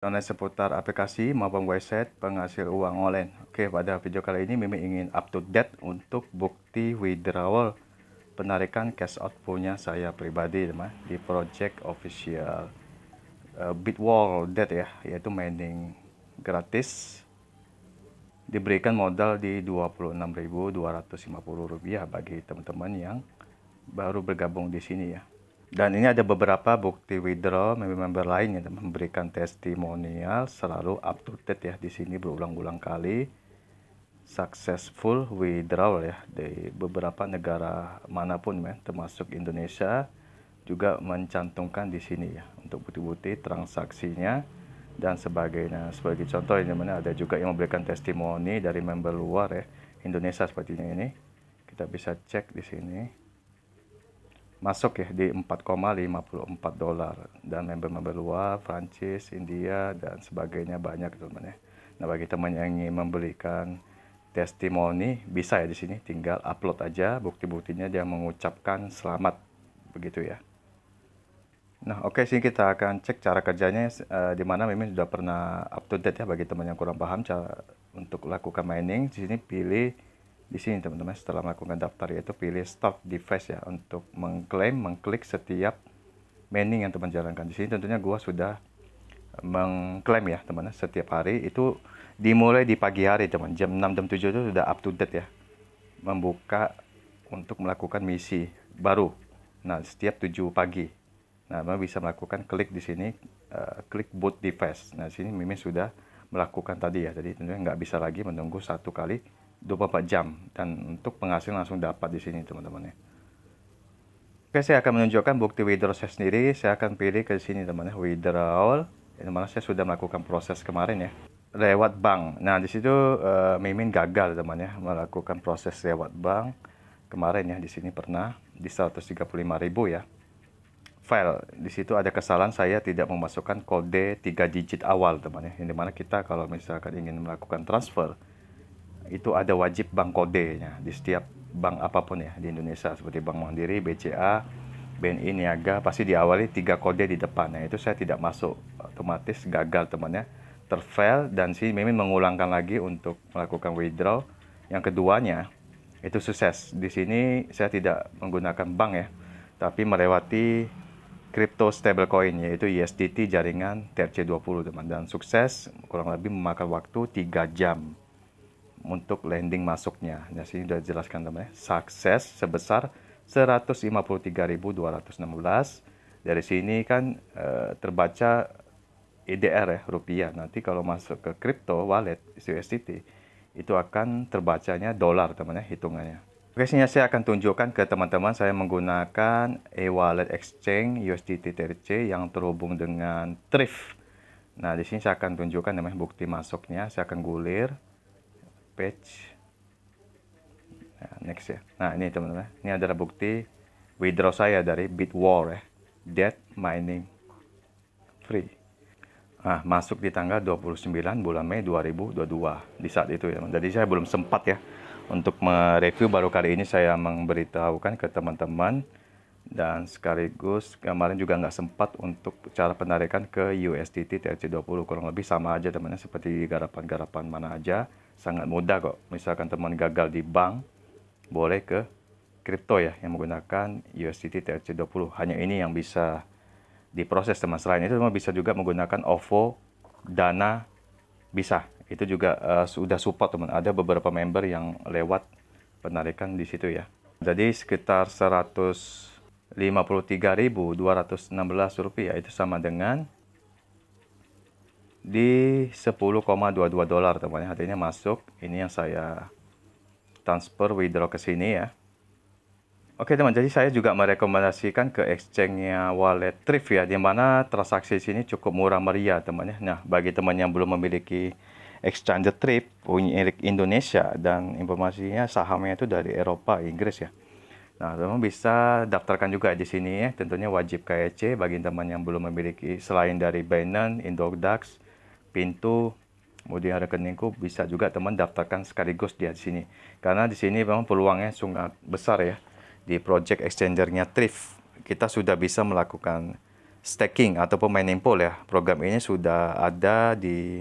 online seputar aplikasi maupun website penghasil uang online. Oke, pada video kali ini Mimi ingin up to date untuk bukti withdrawal penarikan cash out punya saya pribadi teman di project official uh, Bitwall Debt ya, yaitu mining gratis diberikan modal di Rp26.250 bagi teman-teman yang baru bergabung di sini ya. Dan ini ada beberapa bukti withdraw member lain yang memberikan testimonial selalu up to date ya di sini berulang-ulang kali successful withdrawal ya di beberapa negara manapun ya termasuk Indonesia juga mencantumkan di sini ya untuk bukti-bukti transaksinya dan sebagainya sebagai contoh ini mana ada juga yang memberikan testimoni dari member luar ya Indonesia sepertinya ini kita bisa cek di sini masuk ya di 4,54 dolar dan member-member luar francis, India dan sebagainya banyak teman gitu, teman ya. Nah bagi teman yang ingin membelikan testimoni bisa ya di sini tinggal upload aja bukti-buktinya dia mengucapkan selamat begitu ya. Nah oke okay, sini kita akan cek cara kerjanya uh, di mana Mimin sudah pernah up to date ya bagi teman yang kurang paham cara untuk lakukan mining di sini pilih di sini teman-teman setelah melakukan daftar yaitu pilih stop device ya untuk mengklaim mengklik setiap menu yang teman jalankan di sini tentunya gua sudah mengklaim ya teman teman setiap hari itu dimulai di pagi hari teman jam 6 jam 7 itu sudah up to date ya membuka untuk melakukan misi baru nah setiap 7 pagi nah teman bisa melakukan klik di sini uh, klik boot device nah sini Mimin sudah melakukan tadi ya jadi tentunya nggak bisa lagi menunggu satu kali 24 jam dan untuk penghasilan langsung dapat di sini teman-teman ya. Oke, saya akan menunjukkan bukti withdraw saya sendiri. Saya akan pilih ke sini teman-teman ya. withdrawal. Yang mana saya sudah melakukan proses kemarin ya lewat bank. Nah, di situ uh, Mimin gagal teman ya melakukan proses lewat bank kemarin ya di sini pernah di 135.000 ya. File di situ ada kesalahan saya tidak memasukkan kode 3 digit awal teman ya. Yang dimana kita kalau misalkan ingin melakukan transfer itu ada wajib bank kode kodenya di setiap bank apapun ya di Indonesia seperti Bank Mandiri, BCA, BNI, Niaga pasti diawali tiga kode di depannya itu saya tidak masuk otomatis gagal temannya terfail dan si Mimin mengulangkan lagi untuk melakukan withdraw yang keduanya itu sukses di sini saya tidak menggunakan bank ya tapi melewati crypto stablecoin yaitu USDT jaringan TRC20 teman dan sukses kurang lebih memakan waktu 3 jam untuk landing masuknya. Ya sini sudah jelaskan teman-teman. Ya. Sukses sebesar 153.216. Dari sini kan eh, e, terbaca EDR ya, rupiah. Nanti kalau masuk ke crypto wallet USDT itu akan terbacanya dolar teman-teman ya, hitungannya. Oke, sini saya akan tunjukkan ke teman-teman saya menggunakan e-wallet exchange USDT TRC yang terhubung dengan Trif. Nah, di sini saya akan tunjukkan namanya bukti masuknya. Saya akan gulir page nah, next ya nah ini teman-teman ini adalah bukti withdraw saya dari Bitwall ya dead mining free nah, masuk di tanggal 29 bulan Mei 2022 di saat itu ya jadi saya belum sempat ya untuk mereview baru kali ini saya memberitahukan ke teman-teman dan sekaligus kemarin juga nggak sempat untuk cara penarikan ke USDT TRC20 kurang lebih sama aja temannya seperti garapan-garapan mana aja sangat mudah kok misalkan teman gagal di bank boleh ke kripto ya yang menggunakan USDT TRC20 hanya ini yang bisa diproses teman selain itu teman bisa juga menggunakan OVO Dana bisa itu juga uh, sudah support teman ada beberapa member yang lewat penarikan di situ ya jadi sekitar 100 53.216 rupiah itu sama dengan di 10,22 dolar teman teman artinya masuk ini yang saya transfer withdraw ke sini ya Oke teman, jadi saya juga merekomendasikan ke exchange-nya wallet trip ya, di mana transaksi sini cukup murah meriah teman temannya. Nah, bagi teman yang belum memiliki exchange trip punya Indonesia dan informasinya sahamnya itu dari Eropa, Inggris ya. Nah, teman bisa daftarkan juga di sini ya. Tentunya wajib KYC bagi teman yang belum memiliki selain dari Binance, Indodax, Pintu, kemudian rekeningku bisa juga teman daftarkan sekaligus di sini. Karena di sini memang peluangnya sangat besar ya. Di project exchangernya Trif kita sudah bisa melakukan staking ataupun mining pool ya. Program ini sudah ada di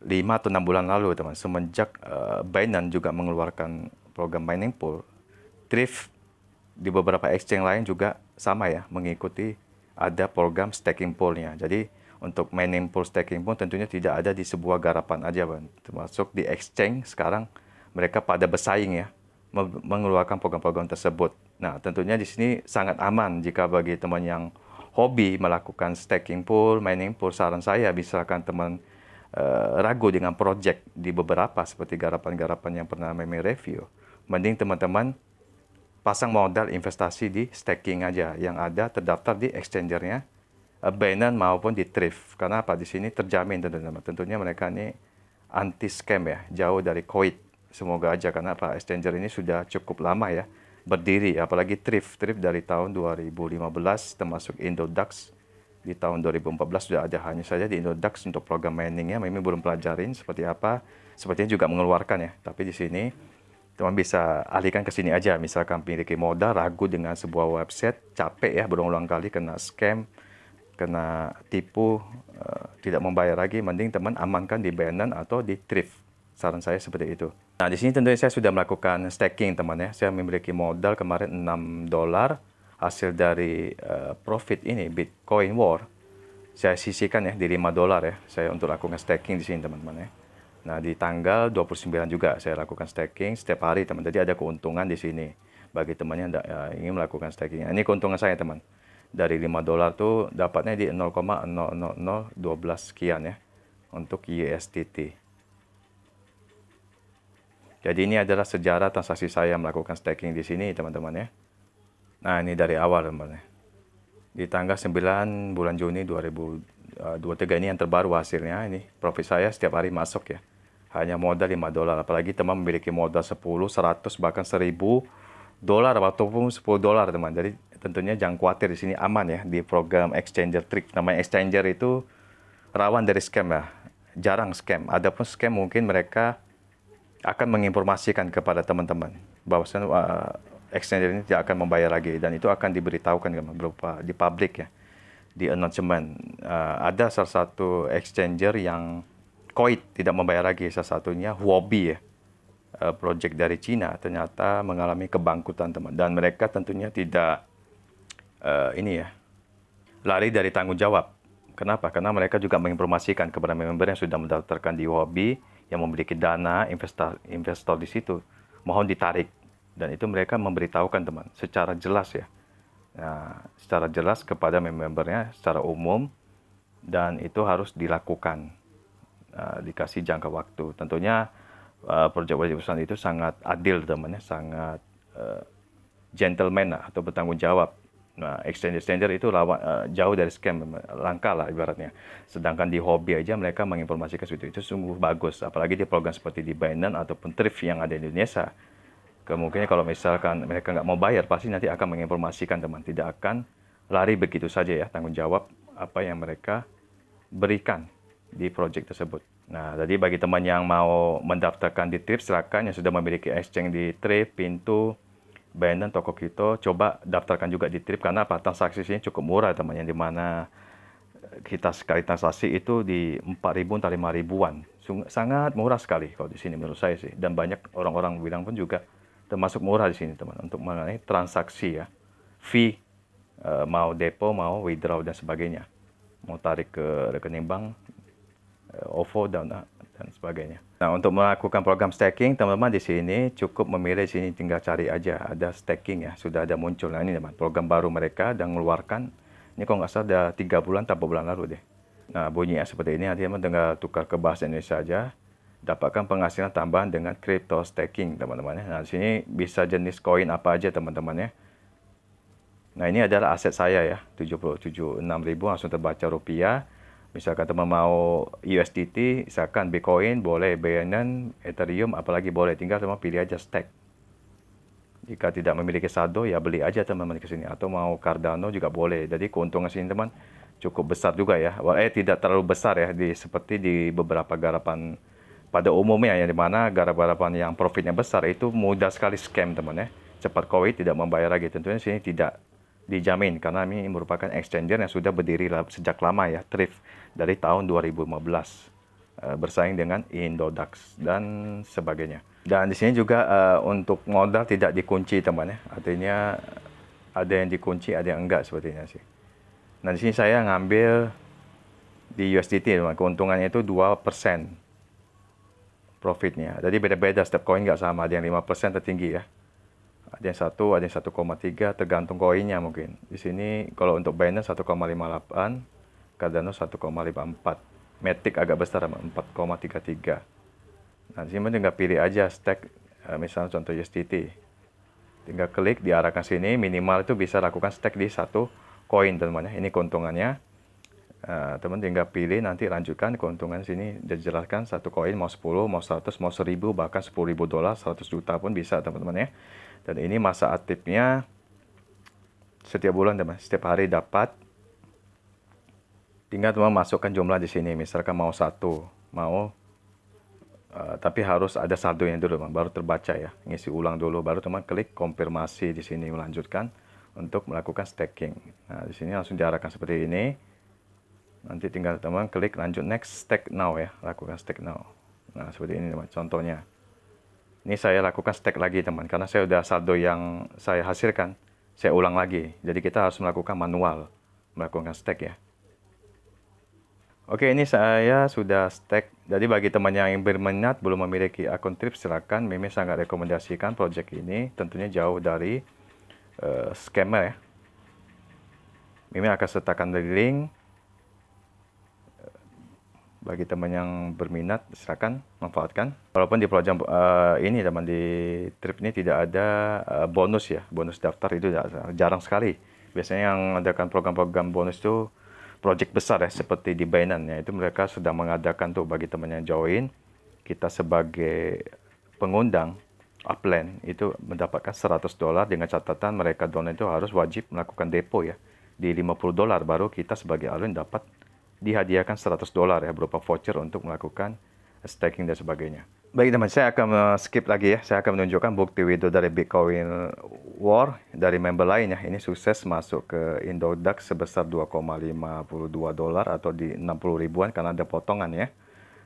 5 atau 6 bulan lalu teman semenjak uh, Binance juga mengeluarkan program mining pool thrift di beberapa exchange lain juga sama ya mengikuti ada program staking poolnya. Jadi untuk mining pool staking pun tentunya tidak ada di sebuah garapan aja, Bang. Termasuk di exchange sekarang mereka pada bersaing ya mengeluarkan program-program tersebut. Nah, tentunya di sini sangat aman jika bagi teman yang hobi melakukan staking pool, mining pool, saran saya misalkan teman uh, ragu dengan project di beberapa seperti garapan-garapan yang pernah Meme review, mending teman-teman pasang modal investasi di staking aja yang ada terdaftar di exchangernya eh, Binance maupun di Thrift. Karena apa? Di sini terjamin teman-teman. Tentunya mereka ini anti scam ya, jauh dari koid. Semoga aja karena apa? Exchanger ini sudah cukup lama ya berdiri, apalagi Thrift. Thrift dari tahun 2015 termasuk Indodax di tahun 2014 sudah ada hanya saja di Indodax untuk program miningnya, Mimi belum pelajarin seperti apa. Sepertinya juga mengeluarkan ya, tapi di sini teman bisa alihkan ke sini aja. Misalkan memiliki modal, ragu dengan sebuah website, capek ya berulang-ulang kali kena scam, kena tipu, uh, tidak membayar lagi, mending teman amankan di Binance atau di Thrift. Saran saya seperti itu. Nah, di sini tentunya saya sudah melakukan staking, teman ya. Saya memiliki modal kemarin 6 dolar hasil dari uh, profit ini Bitcoin War. Saya sisihkan ya di 5 dolar ya. Saya untuk lakukan staking di sini, teman-teman ya. Nah, di tanggal 29 juga saya lakukan staking setiap hari, teman. Jadi ada keuntungan di sini bagi temannya yang eh, ingin melakukan staking. Nah, ini keuntungan saya, teman. Dari 5 dolar tuh dapatnya di 0,00012 sekian ya untuk USDT. Jadi ini adalah sejarah transaksi saya melakukan staking di sini, teman-teman ya. Nah, ini dari awal, teman. Ya. Di tanggal 9 bulan Juni 2023 eh, ini yang terbaru hasilnya ini profit saya setiap hari masuk ya hanya modal 5 dolar. Apalagi teman memiliki modal 10, 100, bahkan 1000 dolar ataupun 10 dolar teman. Jadi tentunya jangan khawatir di sini aman ya di program exchanger trick. Namanya exchanger itu rawan dari scam ya. Jarang scam. Adapun scam mungkin mereka akan menginformasikan kepada teman-teman bahwa uh, eh, exchanger ini tidak akan membayar lagi dan itu akan diberitahukan berupa di publik ya di announcement uh, ada salah satu exchanger yang Koit tidak membayar lagi salah satunya Huobi ya eh, project dari Cina ternyata mengalami kebangkutan teman dan mereka tentunya tidak uh, ini ya lari dari tanggung jawab. Kenapa? Karena mereka juga menginformasikan kepada member yang sudah mendaftarkan di Huobi yang memiliki dana investor investor di situ mohon ditarik dan itu mereka memberitahukan teman secara jelas ya. Nah, secara jelas kepada membernya secara umum dan itu harus dilakukan Eh, dikasih jangka waktu. Tentunya uh, eh, proyek-proyek perusahaan itu sangat adil temannya, sangat uh, gentleman atau bertanggung jawab. Nah, exchanger exchanger itu lawa, uh, jauh dari scam langka lah ibaratnya. Sedangkan di hobi aja mereka menginformasikan seperti itu, itu sungguh bagus. Apalagi di program seperti di Binance ataupun Thrift yang ada di Indonesia. Kemungkinan kalau misalkan mereka nggak mau bayar, pasti nanti akan menginformasikan teman. Tidak akan lari begitu saja ya tanggung jawab apa yang mereka berikan di project tersebut. Nah, jadi bagi teman yang mau mendaftarkan di Trip, silakan yang sudah memiliki exchange di Trip, Pintu, dan Toko Kito, coba daftarkan juga di Trip karena apa? Transaksi sini cukup murah teman yang dimana kita sekali transaksi itu di 4.000 atau 5 ribuan. Sangat murah sekali kalau di sini menurut saya sih. Dan banyak orang-orang bilang pun juga termasuk murah di sini teman untuk mengenai transaksi ya. Fee eh, mau depo, mau withdraw dan sebagainya. Mau tarik ke rekening bank OVO eh, dan ah, dan sebagainya. Nah, untuk melakukan program staking, teman-teman di sini cukup memilih di sini tinggal cari aja ada staking ya, sudah ada muncul. Nah, ini teman, program baru mereka dan mengeluarkan ini kok nggak salah ada 3 bulan tanpa bulan lalu deh. Nah, bunyinya seperti ini, Nanti teman tinggal tukar ke bahasa Indonesia aja, dapatkan penghasilan tambahan dengan crypto staking, teman-teman. ya. Nah, di sini bisa jenis koin apa aja, teman-teman ya. Nah, ini adalah aset saya ya, 76.000 langsung terbaca rupiah misalkan teman mau USDT, misalkan Bitcoin boleh, Binance, Ethereum, apalagi boleh. Tinggal teman pilih aja stack. Jika tidak memiliki saldo, ya beli aja teman-teman ke sini. Atau mau Cardano juga boleh. Jadi keuntungan sini teman cukup besar juga ya. eh tidak terlalu besar ya, di, seperti di beberapa garapan pada umumnya yang dimana garap-garapan yang profitnya besar itu mudah sekali scam teman ya. Cepat koi tidak membayar lagi. Tentunya sini tidak dijamin karena ini merupakan exchanger yang sudah berdiri sejak lama ya Trif dari tahun 2015 eh, bersaing dengan Indodax dan sebagainya. Dan di sini juga eh, untuk modal tidak dikunci teman ya. Artinya ada yang dikunci, ada yang enggak sepertinya sih. Nah, di sini saya ngambil di USDT teman. Keuntungannya itu 2% profitnya. Jadi beda-beda setiap koin nggak sama. Ada yang 5% tertinggi ya ada yang satu ada yang 1,3 tergantung koinnya mungkin di sini kalau untuk Binance 1,58 Cardano 1,54 Matic agak besar 4,33 nah di sini tinggal pilih aja stack eh, misalnya contoh USDT tinggal klik diarahkan sini minimal itu bisa lakukan stack di satu koin teman-teman ya. ini keuntungannya eh, teman tinggal pilih nanti lanjutkan keuntungan sini dijelaskan satu koin mau 10 mau 100 mau 1000 bahkan 10.000 dolar 100 juta pun bisa teman-teman ya dan ini masa aktifnya setiap bulan, teman. Setiap hari dapat. Tinggal teman masukkan jumlah di sini. Misalkan mau satu, mau Uh, tapi harus ada yang dulu teman, baru terbaca ya. Ngisi ulang dulu, baru teman klik konfirmasi di sini melanjutkan untuk melakukan staking. Nah, di sini langsung diarahkan seperti ini. Nanti tinggal teman klik lanjut next stake now ya, lakukan stake now. Nah, seperti ini teman contohnya. Ini saya lakukan stake lagi teman, karena saya sudah saldo yang saya hasilkan, saya ulang lagi. Jadi kita harus melakukan manual, melakukan stake ya. Oke, ini saya sudah stake. Jadi bagi teman yang berminat belum memiliki akun trip, silakan. Mimi sangat rekomendasikan project ini. Tentunya jauh dari uh, scammer ya. Mimi akan sertakan di link bagi teman yang berminat silakan manfaatkan walaupun di program uh, eh, ini teman di trip ini tidak ada uh, bonus ya bonus daftar itu jarang sekali biasanya yang mengadakan program-program bonus itu project besar ya seperti di Binance ya itu mereka sudah mengadakan tuh bagi teman yang join kita sebagai pengundang upline itu mendapatkan 100 dolar dengan catatan mereka donor itu harus wajib melakukan depo ya di 50 dolar baru kita sebagai alun dapat dihadiahkan 100 dolar ya berupa voucher untuk melakukan staking dan sebagainya. Baik teman, saya akan eh, skip lagi ya. Saya akan menunjukkan bukti video dari Bitcoin War dari member lainnya Ini sukses masuk ke Indodax sebesar 2,52 dolar atau di 60 ribuan karena ada potongan ya.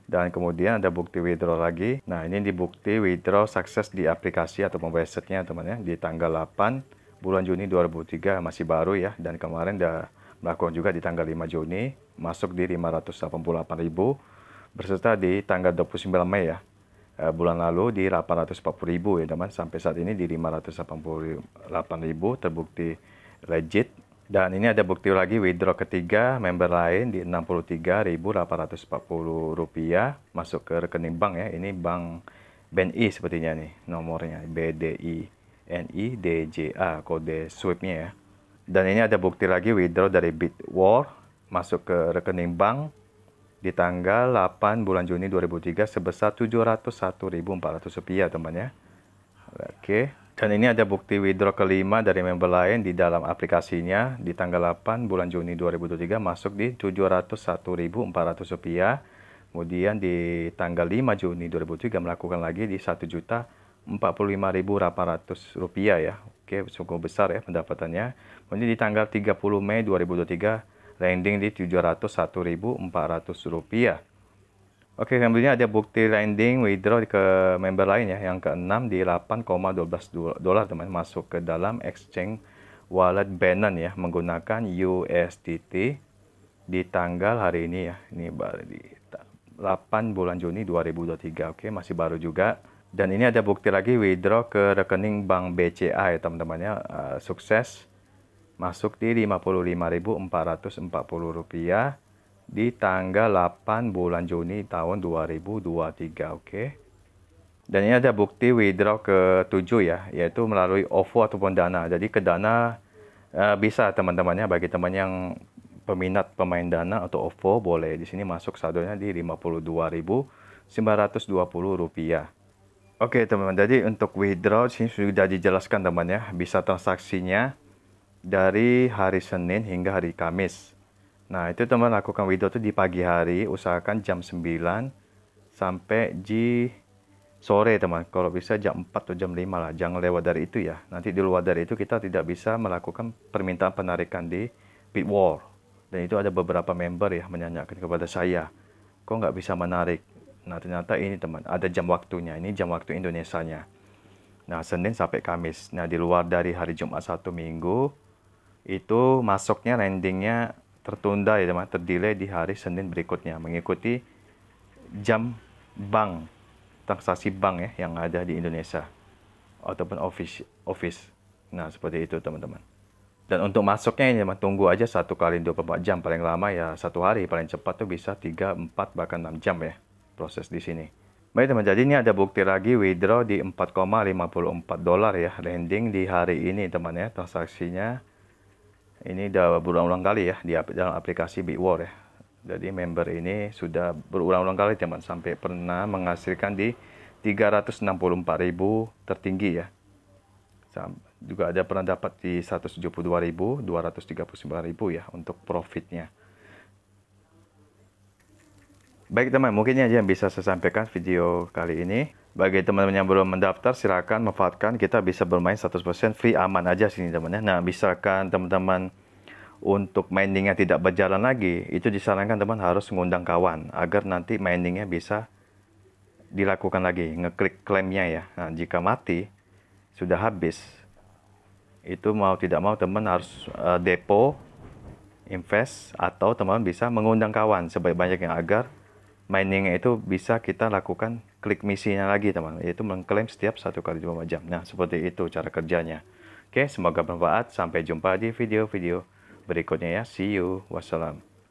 Dan kemudian ada bukti withdraw lagi. Nah ini di bukti withdraw sukses di aplikasi atau websitenya teman teman ya. Di tanggal 8 bulan Juni 2003 masih baru ya. Dan kemarin udah melakukan juga di tanggal 5 Juni, masuk di 588 ribu, berserta di tanggal 29 Mei ya, eh, bulan lalu di 840 ya teman, sampai saat ini di 588 terbukti legit, dan ini ada bukti lagi withdraw ketiga member lain di 63.840 rupiah masuk ke rekening bank ya. Ini bank BNI sepertinya nih nomornya BDI NI DJA kode sweepnya ya. Dan ini ada bukti lagi withdraw dari Bitwar masuk ke rekening bank di tanggal 8 bulan Juni 2003 sebesar 701.400 rupiah teman ya. Oke. Dan ini ada bukti withdraw kelima dari member lain di dalam aplikasinya di tanggal 8 bulan Juni 2003 masuk di 701.400 rupiah. Kemudian di tanggal 5 Juni 2003 melakukan lagi di 1 juta 45.800 rupiah ya. Oke, cukup besar ya pendapatannya. Kemudian di tanggal 30 Mei 2023 landing di 701.400 rupiah. Oke, kemudian ada bukti landing withdraw ke member lain ya, yang keenam di 8,12 dolar teman masuk ke dalam exchange wallet Binance ya menggunakan USDT di tanggal hari ini ya. Ini baru di 8 bulan Juni 2023. Oke, masih baru juga. Dan ini ada bukti lagi withdraw ke rekening Bank BCA ya teman-temannya. Uh, eh, sukses masuk di 55.440 rupiah di tanggal 8 bulan Juni tahun 2023 oke. Okay? Dan ini ada bukti withdraw ke 7 ya, yaitu melalui OVO ataupun Dana. Jadi ke Dana uh, bisa teman-temannya bagi teman yang peminat pemain Dana atau OVO boleh di sini masuk saldonya di 52.920 rupiah Oke teman-teman, jadi untuk withdraw sih sudah dijelaskan teman ya, bisa transaksinya dari hari Senin hingga hari Kamis. Nah itu teman lakukan withdraw itu di pagi hari, usahakan jam 9 sampai di sore teman. Kalau bisa jam 4 atau jam 5 lah, jangan lewat dari itu ya. Nanti di luar dari itu kita tidak bisa melakukan permintaan penarikan di Bitwall. Dan itu ada beberapa member ya menanyakan kepada saya, kok nggak bisa menarik? Nah, ternyata ini teman, ada jam waktunya. Ini jam waktu Indonesia-nya. Nah, Senin sampai Kamis. Nah, di luar dari hari Jumat satu minggu, itu masuknya landingnya tertunda ya teman, terdelay di hari Senin berikutnya. Mengikuti jam bank, transaksi bank ya yang ada di Indonesia. Ataupun office. office. Nah, seperti itu teman-teman. Dan untuk masuknya ini teman, tunggu aja satu kali 24 jam. Paling lama ya satu hari, paling cepat tuh bisa 3, 4, bahkan 6 jam ya proses di sini. Baik teman, jadi ini ada bukti lagi withdraw di 4,54 dolar ya landing di hari ini teman ya transaksinya ini udah berulang-ulang kali ya di dalam aplikasi Bitwar ya. Jadi member ini sudah berulang-ulang kali teman sampai pernah menghasilkan di 364.000 tertinggi ya. Juga ada pernah dapat di 172.000, 239.000 ya untuk profitnya. Baik teman, mungkin ini aja yang bisa saya sampaikan video kali ini. Bagi teman-teman yang belum mendaftar, silakan manfaatkan. Kita bisa bermain 100% free aman aja sini teman ya. Nah, misalkan teman-teman untuk miningnya tidak berjalan lagi, itu disarankan teman harus mengundang kawan agar nanti miningnya bisa dilakukan lagi, ngeklik klaimnya ya. Nah, jika mati, sudah habis, itu mau tidak mau teman harus uh, depo, invest, atau teman bisa mengundang kawan sebanyak-banyaknya agar miningnya itu bisa kita lakukan klik misinya lagi teman yaitu mengklaim setiap satu kali 24 jam nah seperti itu cara kerjanya oke semoga bermanfaat sampai jumpa di video-video berikutnya ya see you wassalam